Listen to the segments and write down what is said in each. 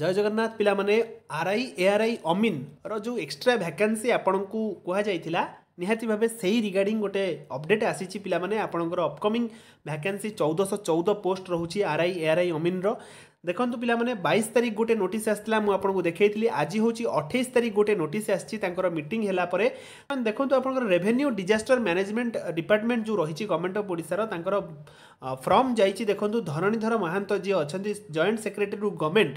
जय जगन्नाथ ପିଲାମାନେ RI ARI ଅମିନ୍ର ଯେଉଁ ଏକ୍ସଟ୍ରା ଭ୍ୟାକାନ୍ସି ଆପଣଙ୍କୁ କୁହାଯାଇଥିଲା ନିହାତି ଭାବେ ସେଇ ରିଗାର୍ଡ଼ିଂ ଗୋଟେ ଅପଡ଼େଟ୍ ଆସିଛି ପିଲାମାନେ ଆପଣଙ୍କର ଅପକମିଂ ଭ୍ୟାକାନ୍ସି ଚଉଦଶହ ଚଉଦ ପୋଷ୍ଟ ରହୁଛି ଆର୍ଆଇ ଏଆର୍ଆଇ ଅମିନ୍ର ଦେଖନ୍ତୁ ପିଲାମାନେ ବାଇଶ ତାରିଖ ଗୋଟେ ନୋଟିସ୍ ଆସିଥିଲା ମୁଁ ଆପଣଙ୍କୁ ଦେଖାଇଥିଲି ଆଜି ହେଉଛି ଅଠେଇଶ ତାରିଖ ଗୋଟେ ନୋଟିସ୍ ଆସିଛି ତାଙ୍କର ମିଟିଂ ହେଲା ପରେ ଦେଖନ୍ତୁ ଆପଣଙ୍କର ରେଭେନ୍ୟୁ ଡିଜାଷ୍ଟର ମ୍ୟାନେଜମେଣ୍ଟ ଡିପାର୍ଟମେଣ୍ଟ ଯେଉଁ ରହିଛି ଗଭର୍ଣ୍ଣମେଣ୍ଟ ଅଫ୍ ଓଡ଼ିଶାର ତାଙ୍କର ଫର୍ମ ଯାଇଛି ଦେଖନ୍ତୁ ଧରଣୀଧର ମହାନ୍ତ ଯିଏ ଅଛନ୍ତି ଜଏଣ୍ଟ ସେକ୍ରେଟେରୀ ଗଭର୍ଣ୍ଣମେଣ୍ଟ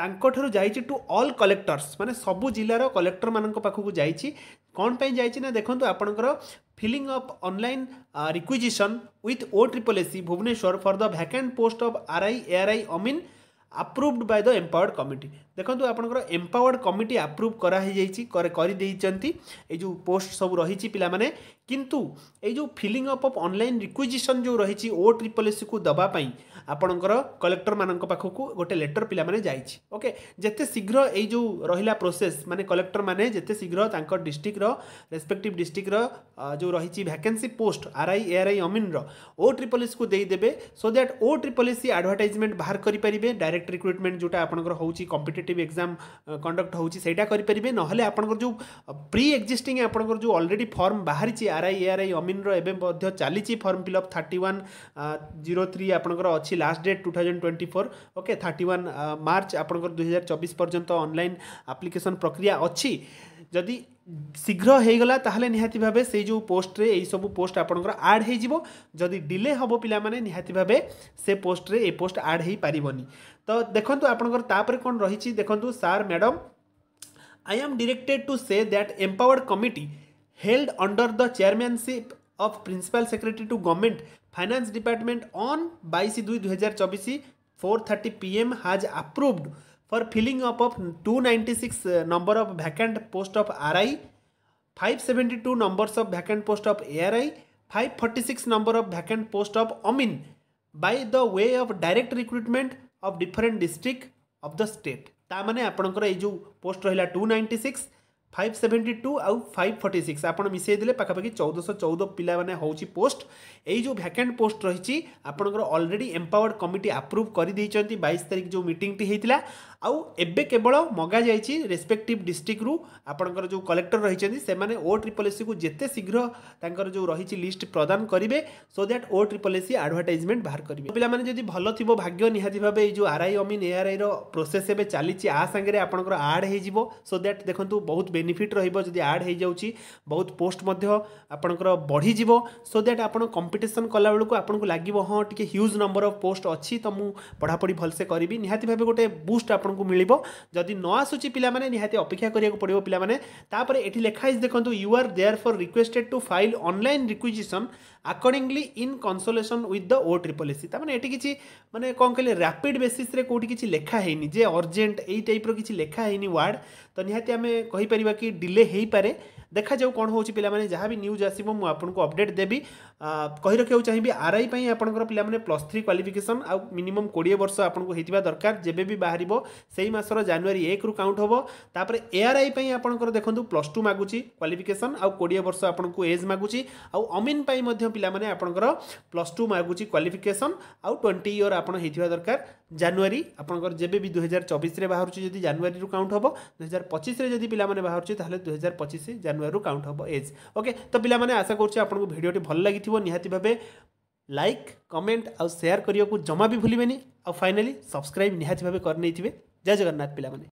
ତାଙ୍କଠାରୁ ଯାଇଛି ଟୁ ଅଲ୍ କଲେକ୍ଟର୍ସ ମାନେ ସବୁ ଜିଲ୍ଲାର କଲେକ୍ଟରମାନଙ୍କ ପାଖକୁ ଯାଇଛି କ'ଣ ପାଇଁ ଯାଇଛି ନା ଦେଖନ୍ତୁ ଆପଣଙ୍କର filling of online requisition with O triple S Bhubaneswar for the vacant post of R I R I ଅମିନ୍ approved by the empowered committee ଦେଖନ୍ତୁ ଆପଣଙ୍କର ଏମ୍ପାୱାର୍ଡ କମିଟି ଆପ୍ରୁଭ୍ କରାହେଇଯାଇଛି କରିଦେଇଛନ୍ତି ଏଇ ଯେଉଁ ପୋଷ୍ଟ ସବୁ ରହିଛି ପିଲାମାନେ କିନ୍ତୁ ଏଇ ଯେଉଁ filling up of online requisition ଯେଉଁ ରହିଛି ଓ ଟ୍ରିପଲ୍ ଏସ୍ସିକୁ ଦେବା ପାଇଁ ଆପଣଙ୍କର କଲେକ୍ଟରମାନଙ୍କ ପାଖକୁ ଗୋଟେ ଲେଟର୍ ପିଲାମାନେ ଯାଇଛି ଓକେ ଯେତେ ଶୀଘ୍ର ଏଇ ଯେଉଁ ରହିଲା ପ୍ରୋସେସ୍ ମାନେ କଲେକ୍ଟରମାନେ ଯେତେ ଶୀଘ୍ର ତାଙ୍କ ଡିଷ୍ଟ୍ରିକ୍ଟର ରେସ୍ପେକ୍ଟିଭ୍ ଡିଷ୍ଟ୍ରିକ୍ଟର ଯେଉଁ ରହିଛି ଭ୍ୟାକେନ୍ସି ପୋଷ୍ଟ ଆର୍ଆଇ ଏଆର୍ଆଇ ଅମିନ୍ର ଓ ଟ୍ରିପଲ୍ ଏସ୍କୁ ଦେଇଦେବେ so that O triple S advertisement ବାହାର କରିପାରିବେ ଡାଇରେକ୍ଟ ডাইরেক্ট ରିକ୍ରୁଟମେଣ୍ଟ ଯେଉଁଟା ଆପଣଙ୍କର ହେଉଛି କମ୍ପିଟେଟିଭ୍ ଏକ୍ଜାମ୍ କଣ୍ଡକ୍ଟ ହେଉଛି ସେଇଟା କରିପାରିବେ ନହେଲେ ଆପଣଙ୍କର ଯେଉଁ ପ୍ରି ଏକ୍ଜିଷ୍ଟିଂ ଆପଣଙ୍କର ଯେଉଁ ଅଲରେଡ଼ି ଫର୍ମ ବାହାରିଛି ଆଇ ଏ ଆର୍ଆଇ ଆଇ ଅମିନ୍ର ଏବେ ମଧ୍ୟ ଚାଲିଛି form fill up thirty one zero three ଆପଣଙ୍କର ଅଛି last date two thousand twenty four okay thirty one March ଆପଣଙ୍କର ଦୁଇହଜାର ଚବିଶ ପର୍ଯ୍ୟନ୍ତ ଅନଲାଇନ୍ ଆପ୍ଲିକେସନ୍ ପ୍ରକ୍ରିୟା ଅଛି ଯଦି ଶୀଘ୍ର ହୋଇଗଲା ତାହେଲେ ନିହାତି ଭାବେ ସେଇ ଯେଉଁ ପୋଷ୍ଟରେ ଏଇସବୁ ପୋଷ୍ଟ ଆପଣଙ୍କର ଆଡ଼୍ ହୋଇଯିବ ଯଦି ଡିଲେ ହେବ ପିଲାମାନେ ନିହାତି ଭାବେ ସେ ପୋଷ୍ଟରେ ଏ ପୋଷ୍ଟ ଆଡ଼୍ ହୋଇପାରିବନି ତ ଦେଖନ୍ତୁ ଆପଣଙ୍କର ତାପରେ କ'ଣ ରହିଛି ଦେଖନ୍ତୁ sir madam I am directed to say that empowered committee held under the chairmanship of principal secretary to government finance department on ବାଇଶ ଦୁଇ ଦୁଇହଜାର ଚବିଶ four thirty P M has approved for filling up of 296 number of vacant post of RI, 572 numbers of vacant post of ARI, 546 number of vacant post of OMIN by the way of direct recruitment of different district of the state. ता माने आपणकर ए जो post रहिला 296 five seventy two आउ five forty six ଆପଣ ମିଶାଇ ଦେଲେ ପାଖାପାଖି ଚଉଦଶହ ଚଉଦ ପିଲାମାନେ ହେଉଛି ପୋଷ୍ଟ ଏଇ ଯେଉଁ ଭ୍ୟାକେଣ୍ଟ ପୋଷ୍ଟ ରହିଛି ଆପଣଙ୍କର ଅଲରେଡ଼ି ଏମ୍ପାୱାର୍ଡ଼ କମିଟି ଆପ୍ରୁଭ୍ କରିଦେଇଛନ୍ତି ବାଇଶ ତାରିଖ ଯେଉଁ ମିଟିଂଟି ହେଇଥିଲା ଆଉ ଏବେ କେବଳ ମଗାଯାଇଛି ରେସ୍ପେକ୍ଟିଭ୍ ଡିଷ୍ଟ୍ରିକ୍ଟରୁ ଆପଣଙ୍କର ଯେଉଁ କଲେକ୍ଟର ରହିଛନ୍ତି ସେମାନେ ଓ ଟ୍ରିପଲ୍ ଏସ୍ସିକୁ ଯେତେ ଶୀଘ୍ର ତାଙ୍କର ଯେଉଁ ରହିଛି ଲିଷ୍ଟ ପ୍ରଦାନ କରିବେ so that O triple SC advertisement ବାହାର କରିବେ ପିଲାମାନେ ଯଦି ଭଲ ଥିବ ଭାଗ୍ୟ ନିହାତି ଭାବେ ଏଇ ଯେଉଁ ଆର୍ଆଇ ଅମିନ୍ ଏଆର୍ଆଇର ପ୍ରୋସେସ୍ ଏବେ ଚାଲିଛି ଆ ସାଙ୍ଗରେ ଆପଣଙ୍କର ଆଡ଼୍ ହେଇଯିବ ସୋ ଦ୍ୟାଟ୍ ଦେଖନ୍ତୁ ବହୁତ ବେନି ବେନିଫିଟ୍ ରହିବ ଯଦି ଆଡ଼୍ ହୋଇଯାଉଛି ବହୁତ ପୋଷ୍ଟ ମଧ୍ୟ ଆପଣଙ୍କର ବଢ଼ିଯିବ ସୋ ଦ୍ୟାଟ୍ ଆପଣ କମ୍ପିଟିସନ୍ କଲାବେଳକୁ ଆପଣଙ୍କୁ ଲାଗିବ ହଁ ଟିକେ ହ୍ୟୁଜ୍ ନମ୍ବର ଅଫ୍ ପୋଷ୍ଟ ଅଛି ତ ମୁଁ ପଢ଼ାପଢ଼ି ଭଲସେ କରିବି ନିହାତି ଭାବେ ଗୋଟେ ବୁଷ୍ଟ ଆପଣଙ୍କୁ ମିଳିବ ଯଦି ନ ଆସୁଛି ପିଲାମାନେ ନିହାତି ଅପେକ୍ଷା କରିବାକୁ ପଡ଼ିବ ପିଲାମାନେ ତାପରେ ଏଠି ଲେଖା ହେଇଛି ଦେଖନ୍ତୁ you are therefore requested to file online requisition accordingly in consolation with the O triple SC ତାମାନେ ଏଠି କିଛି ମାନେ କ'ଣ କହିଲେ ରାପିଡ୍ ବେସିସ୍ରେ କେଉଁଠି କିଛି ଲେଖା ହେଇନି ଯେ ଅର୍ଜେଣ୍ଟ ଏଇ ଟାଇପ୍ର କିଛି ଲେଖା ହେଇନି ୱାର୍ଡ଼ ତ ନିହାତି ଆମେ କହିପାରିବା କହିପାରିବା କି ଡିଲେ ହୋଇପାରେ ଦେଖାଯାଉ କ'ଣ ହେଉଛି ପିଲାମାନେ ଯାହା ବି ନ୍ୟୁଜ୍ ଆସିବ ମୁଁ ଆପଣଙ୍କୁ ଅପଡ଼େଟ୍ ଦେବି କହି ରଖିବାକୁ ଚାହିଁବି ଆର୍ଆଇ ପାଇଁ ଆପଣଙ୍କର ପିଲାମାନେ ପ୍ଲସ୍ ଥ୍ରୀ କ୍ୱାଲିଫିକେସନ୍ ଆଉ ମିନିମମ୍ କୋଡ଼ିଏ ବର୍ଷ ଆପଣଙ୍କୁ ହେଇଥିବା ଦରକାର ଯେବେ ବି ବାହାରିବ ସେଇ ମାସର ଜାନୁଆରୀ ଏକରୁ କାଉଣ୍ଟ ହେବ ତାପରେ ଏଆର୍ଆଇ ପାଇଁ ଆପଣଙ୍କର ଦେଖନ୍ତୁ ପ୍ଲସ୍ ଟୁ ମାଗୁଛି କ୍ୱାଲିଫିକେସନ୍ ଆଉ କୋଡ଼ିଏ ବର୍ଷ ଆପଣଙ୍କୁ ଏଜ୍ ମାଗୁଛି ଆଉ ଅମିନ୍ ପାଇଁ ମଧ୍ୟ ପିଲାମାନେ ଆପଣଙ୍କର ପ୍ଲସ୍ ଟୁ ମାଗୁଛି କ୍ୱାଲିଫିକେସନ୍ ଆଉ ଟ୍ୱେଣ୍ଟି ଇୟର୍ ଆପଣ ହେଇଥିବା ଦରକାର ଜାନୁଆରୀ ଆପଣଙ୍କର ଯେବେ ବି ଦୁଇହଜାର ଚବିଶରେ ବାହାରୁଛି ଯଦି ଜାନୁଆରୀରୁ କାଉଣ୍ଟ ହେବ ଦୁଇହଜାର ପଚିଶରେ ଯଦି ପିଲାମାନେ ବାହାରୁଛି ତାହେଲେ ଦୁଇହଜାର ପଚିଶ ଜାନୁଆରୀରୁ କାଉଣ୍ଟ ହେବ ଏଜ୍ ଓକେ ତ ପିଲାମାନେ ଆଶା କରୁଛି ଆପଣଙ୍କୁ ଭିଡ଼ିଓଟି ଭଲ ଲାଗିଥିବ ନିହାତି ଭାବେ ଲାଇକ୍ କମେଣ୍ଟ ଆଉ ସେୟାର କରିବାକୁ ଜମା ବି ଭୁଲିବେନି ଆଉ ଫାଇନାଲି ସବସ୍କ୍ରାଇବ୍ ନିହାତି ଭାବେ କରିନେଇଥିବେ ଜୟ ଜଗନ୍ନାଥ ପିଲାମାନେ